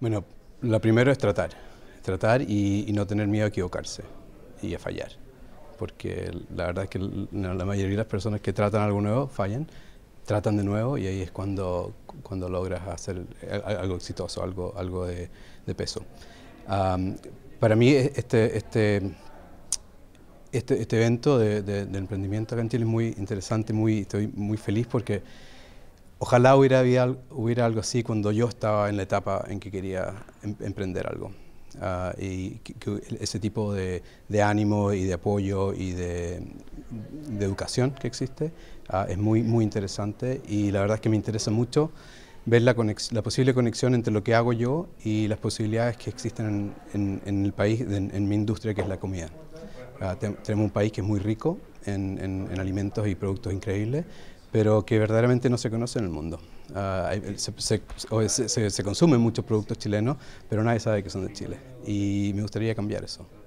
Bueno, lo primero es tratar, tratar y, no tener miedo a equivocarse y a fallar, porque la verdad es que la mayoría de las personas que tratan algo nuevo fallan, tratan de nuevo y ahí es cuando, cuando logras hacer algo exitoso, algo, algo de, peso. para mí este, este, este, este, evento de, emprendimiento acá es muy interesante, muy, estoy muy feliz porque Ojalá hubiera, hubiera algo así cuando yo estaba en la etapa en que quería em, emprender algo. Ah, y ese tipo de, ánimo y de apoyo y de, educación que existe ah, es muy, muy interesante y la verdad es que me interesa mucho ver la, posible conexión entre lo que hago yo y las posibilidades que existen en, el país, en, mi industria que es la comida. Ah, tenemos un país que es muy rico en alimentos y productos increíbles, pero que verdaderamente no se conoce en el mundo. Ah, se, se consumen muchos productos chilenos, pero nadie sabe que son de Chile. Y me gustaría cambiar eso.